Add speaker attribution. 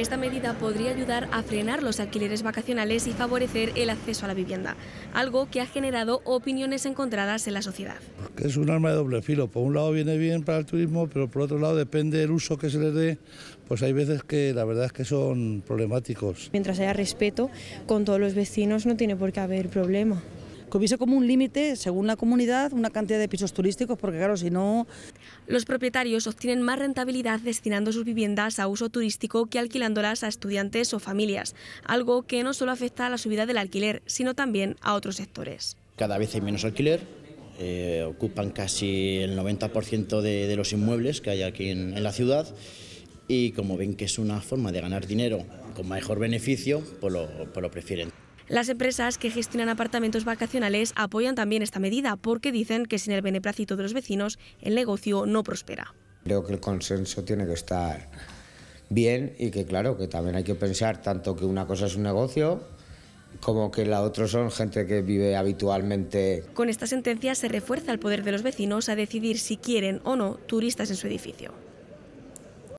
Speaker 1: Esta medida podría ayudar a frenar los alquileres vacacionales y favorecer el acceso a la vivienda, algo que ha generado opiniones encontradas en la sociedad.
Speaker 2: Es un arma de doble filo. Por un lado viene bien para el turismo, pero por otro lado depende del uso que se le dé. Pues hay veces que la verdad es que son problemáticos.
Speaker 1: Mientras haya respeto con todos los vecinos no tiene
Speaker 3: por qué haber problema que hubiese como un límite, según la comunidad, una cantidad de pisos turísticos, porque claro, si no...
Speaker 4: Los
Speaker 1: propietarios obtienen más rentabilidad destinando sus viviendas a uso turístico que alquilándolas a estudiantes o familias, algo que no solo afecta a la subida del alquiler, sino también a otros sectores.
Speaker 3: Cada vez hay menos alquiler, eh, ocupan casi el 90% de, los inmuebles que hay aquí en, la ciudad y como ven que es una forma de ganar dinero con mejor beneficio, pues lo pues prefieren.
Speaker 1: Las empresas que gestionan apartamentos vacacionales apoyan también esta medida porque dicen que sin el beneplácito de los vecinos el negocio no prospera.
Speaker 4: Creo que el consenso tiene que estar bien y que claro, que también hay que pensar tanto que una cosa es un negocio como que la otra son gente que vive habitualmente.
Speaker 1: Con esta sentencia se refuerza el poder de los vecinos a decidir si quieren o no turistas en su edificio.